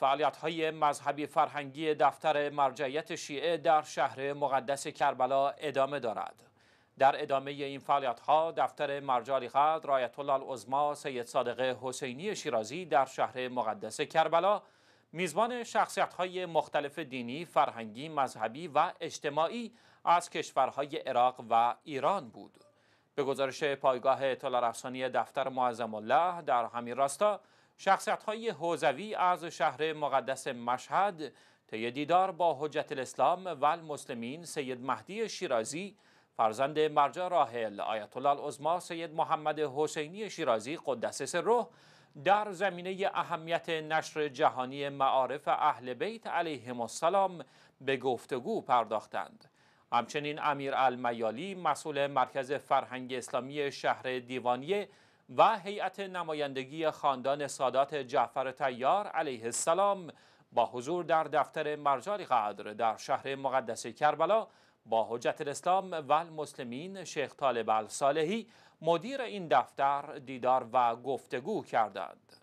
فعالیت های مذهبی فرهنگی دفتر مرجعیت شیعه در شهر مقدس کربلا ادامه دارد. در ادامه این فعالیت ها دفتر مرجع علی خد رایت الله سید صادق حسینی شیرازی در شهر مقدس کربلا میزبان شخصیت های مختلف دینی، فرهنگی، مذهبی و اجتماعی از کشورهای عراق و ایران بود. به گزارش پایگاه اطلاع رسانی دفتر معظم الله در همین راستا شخصیت های حوزوی از شهر مقدس مشهد طی دیدار با حجت الاسلام و المسلمین سید مهدی شیرازی فرزند مرجع راهل، آیت الله العظما سید محمد حسینی شیرازی قدس روح در زمینه اهمیت نشر جهانی معارف اهل بیت علیهم السلام به گفتگو پرداختند همچنین امیر المیالی مسئول مرکز فرهنگ اسلامی شهر دیوانیه و هیئت نمایندگی خاندان سادات جعفر تیار علیه السلام با حضور در دفتر مرجاری قدر در شهر مقدس کربلا با حجت الاسلام و المسلمین شیخ طالب الصالحی مدیر این دفتر دیدار و گفتگو کردند.